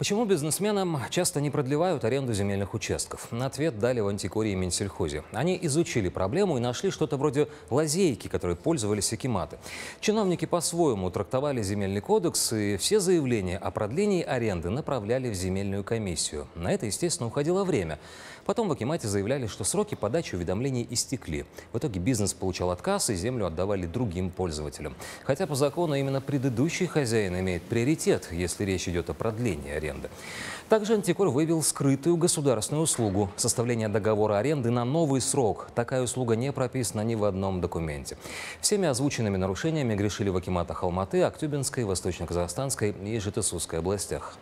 Почему бизнесменам часто не продлевают аренду земельных участков? На ответ дали в антикории и Минсельхозе. Они изучили проблему и нашли что-то вроде лазейки, которые пользовались экиматы. Чиновники по-своему трактовали земельный кодекс, и все заявления о продлении аренды направляли в земельную комиссию. На это, естественно, уходило время. Потом в Акимате заявляли, что сроки подачи уведомлений истекли. В итоге бизнес получал отказ, и землю отдавали другим пользователям. Хотя по закону именно предыдущий хозяин имеет приоритет, если речь идет о продлении аренды аренды. Также антикор выявил скрытую государственную услугу – составление договора аренды на новый срок. Такая услуга не прописана ни в одном документе. Всеми озвученными нарушениями грешили в Акиматах Алматы, Актюбинской, Восточно-Казахстанской и Житесусской областях.